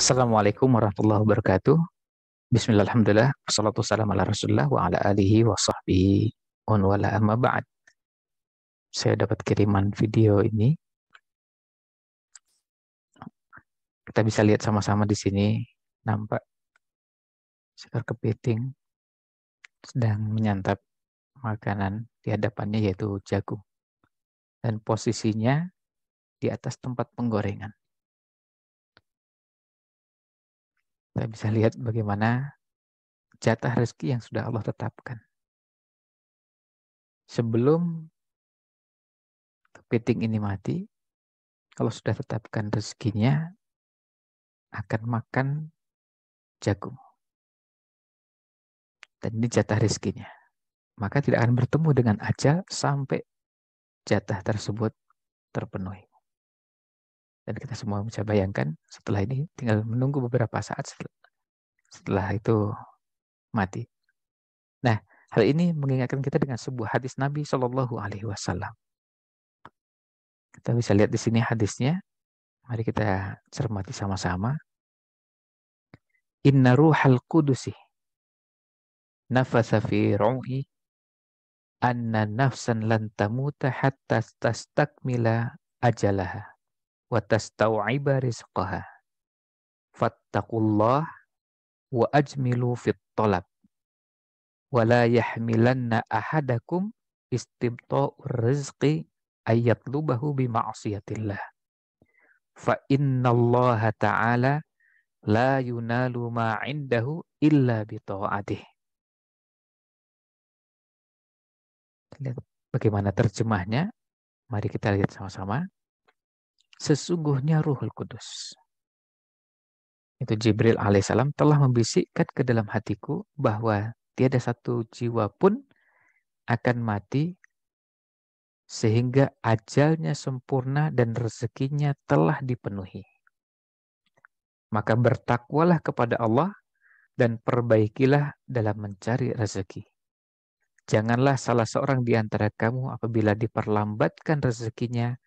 Assalamualaikum warahmatullahi wabarakatuh. Bismillahirrahmanirrahim wassalatu wassalamu ala Saya dapat kiriman video ini. Kita bisa lihat sama-sama di sini, nampak seekor kepiting sedang menyantap makanan di hadapannya yaitu jagung. Dan posisinya di atas tempat penggorengan. Kita bisa lihat bagaimana jatah rezeki yang sudah Allah tetapkan. Sebelum kepiting ini mati, kalau sudah tetapkan rezekinya, akan makan jagung. Dan ini jatah rezekinya. Maka tidak akan bertemu dengan ajal sampai jatah tersebut terpenuhi. Dan kita semua bisa bayangkan setelah ini tinggal menunggu beberapa saat setelah, setelah itu mati. Nah, hal ini mengingatkan kita dengan sebuah hadis Nabi Shallallahu Alaihi Wasallam. Kita bisa lihat di sini hadisnya. Mari kita cermati sama-sama. Inna ruhal kudusi nafasa fi ru'i anna nafsan lan tamuta hatta tastakmila ajalaha wa tastau'iba rizqaha. Fattakullah wa ajmilu fit talab. Wa la yahmilanna ahadakum istibta'ur rizqi ayatlubahu bima'asiyatillah. Fa innallaha ta'ala la yunalu ma'indahu illa bita'atih. Lihat bagaimana terjemahnya. Mari kita lihat sama-sama sesungguhnya Ruhul Kudus. Itu Jibril alaihissalam telah membisikkan ke dalam hatiku bahwa tiada satu jiwa pun akan mati sehingga ajalnya sempurna dan rezekinya telah dipenuhi. Maka bertakwalah kepada Allah dan perbaikilah dalam mencari rezeki. Janganlah salah seorang di antara kamu apabila diperlambatkan rezekinya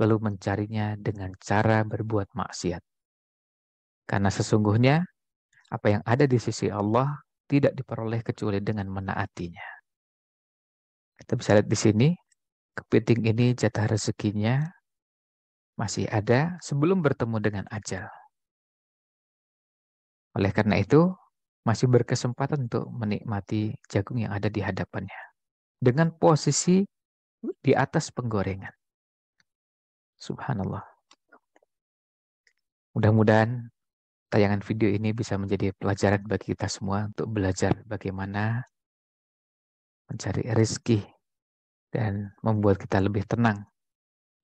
lalu mencarinya dengan cara berbuat maksiat. Karena sesungguhnya apa yang ada di sisi Allah tidak diperoleh kecuali dengan menaatinya. Kita bisa lihat di sini, kepiting ini jatah rezekinya masih ada sebelum bertemu dengan ajal. Oleh karena itu, masih berkesempatan untuk menikmati jagung yang ada di hadapannya. Dengan posisi di atas penggorengan. Subhanallah. Mudah-mudahan tayangan video ini bisa menjadi pelajaran bagi kita semua untuk belajar bagaimana mencari rezeki dan membuat kita lebih tenang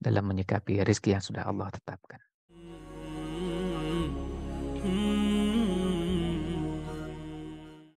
dalam menyikapi rezeki yang sudah Allah tetapkan. Hmm. hmm, hmm.